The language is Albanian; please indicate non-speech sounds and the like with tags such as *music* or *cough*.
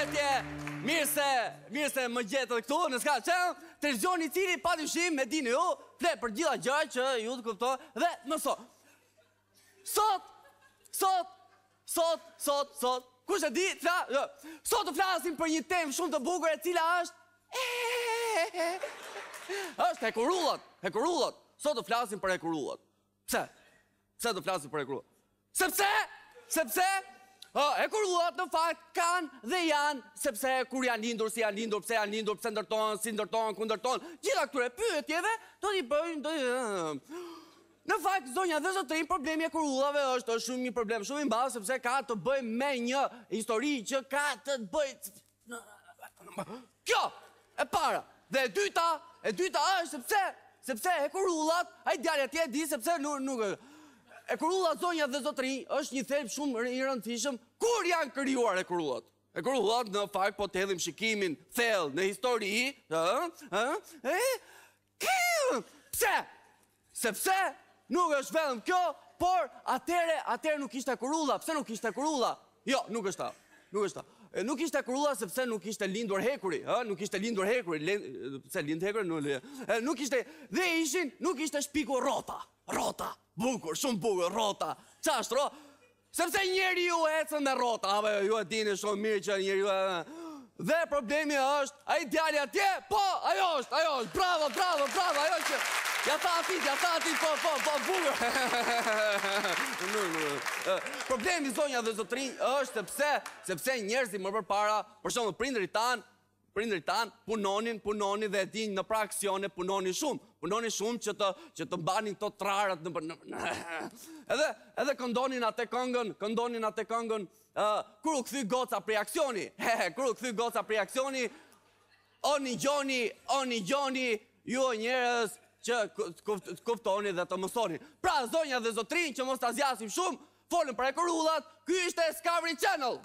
përshëndetje, mirë se, mirë se më gjetë dhe këtu, në s'ka të qenë, të rizjoni cili, pa të shimë, me dini ju, ple për gjitha gjaj që ju të këptohë, dhe në sot. Sot, sot, sot, sot, sot, kushe di, të fla, jo. sot të flasim për një temë shumë të bugre, cila është, e, e, e, e, e, e, e, e, e, e, e, e, e, e, e, e, e, e, e, E kur luat në fakt kanë dhe janë, sepse kur janë lindur, si janë lindur, pse janë lindur, pse ndërtonë, si ndërtonë, ku ndërtonë, gjitha këture pyetjeve, do t'i bëjnë, do t'i... Eh, në fakt, zonja dhe zotrim, problemi e kur luave është shumë një problem, shumë i mba, sepse ka të bëjnë me një histori që ka të bëjnë... Kjo, e para, dhe e dyta, e dyta është, sepse, sepse e kur ai a i djarja tje di, sepse nuk është e kurullat zonja dhe zotëri është një thelb shumë i rëndësishëm, kur janë kryuar e kurullat? E kurullat në fakt po të edhim shikimin thell në histori, i, e, e, pse, sepse nuk është vedhëm kjo, por atere, atere nuk ishte kurulla, pse nuk ishte kurulla? Jo, nuk është ta, nuk është ta. Nuk ishte kurulla sepse nuk ishte lindur hekuri, nuk ishte lindur hekuri, lind, pse lind hekuri, nuk, nuk ishte, dhe ishin, nuk ishte shpiku rota, rota, bukur, shumë bukur, rota, qa është rota? Sepse njeri ju e cënë dhe rota, a po, ju e dini shumë mirë që njeri ju e... Dhe problemi është, a i djali atje, po, ajo është, ajo është, bravo, bravo, bravo, ajo është, ja ta ati, ja ta ati, po, po, po, bukur. *laughs* Problemi, zonja dhe zotrin është sepse, sepse njerëzi më për para, për shumë, prindri tanë, për tanë, punonin, punonin dhe etin në praksione, punonin shumë, punonin shumë që të mbanin të trarat në përnë. *laughs* Edhe këndonin atë e këngën, këndonin atë e këngën, kërë u këthy goca për aksioni, *laughs* kërë u këthy goca për aksioni, o një gjoni, o një gjoni, ju o njërës që të kuftoni dhe të mësoni. Pra, zonja dhe zotrin që mos të azjasim shumë, folën për e kërullat, kërë ishte Skavri Channel.